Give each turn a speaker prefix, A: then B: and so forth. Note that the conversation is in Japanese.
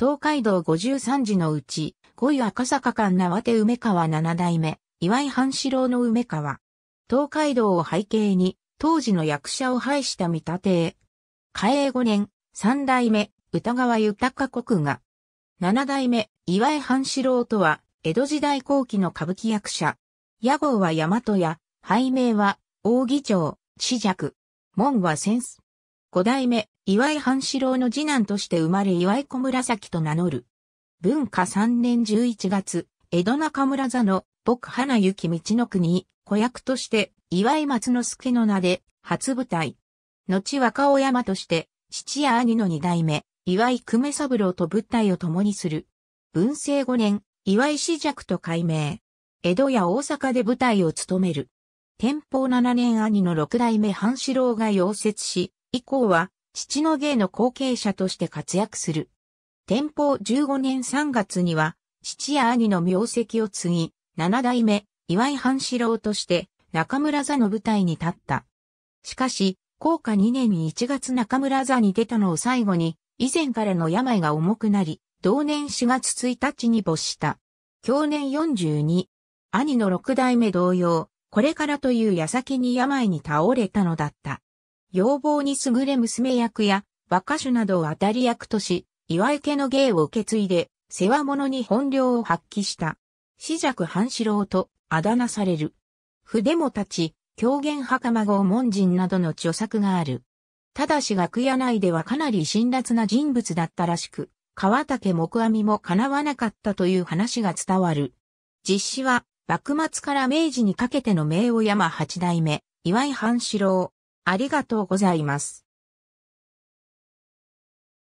A: 東
B: 海道五十三次のうち、五位赤坂間縄手梅川七代目、岩井半四郎の梅川。東海道を背景に、当時の役者を配した見立て。嘉江五年、三代目、歌川豊国が。七代目、岩井半四郎とは、江戸時代後期の歌舞伎役者。屋号は大和屋、拝名は、大義町、四尺。門はンス。五代目、岩井半四郎の次男として生まれ岩井小紫と名乗る。文化三年十一月、江戸中村座の僕花雪道の国、子役として岩井松之助の名で初舞台。後若尾山として、父や兄の二代目、岩井久米三郎と舞台を共にする。文政五年、岩井四尺と改名。江戸や大阪で舞台を務める。天保七年兄の六代目半四郎が溶接し、以降は、父の芸の後継者として活躍する。天保15年3月には、父や兄の名跡を継ぎ、七代目、岩井半四郎として、中村座の舞台に立った。しかし、高下2年に1月中村座に出たのを最後に、以前からの病が重くなり、同年4月1日に没した。去年42、兄の六代目同様、これからという矢先に病に倒れたのだった。要望に優れ娘役や和歌手などを当たり役とし、岩井家の芸を受け継いで、世話物に本領を発揮した。死尺半四郎とあだ名される。筆も立ち、狂言袴を門人などの著作がある。ただし楽屋内ではかなり辛辣な人物だったらしく、川竹木阿弥も叶わなかったという話が伝わる。実施は、幕末から明治にかけての名を山八代目、岩井半四郎、ありがとうご
A: ざいます。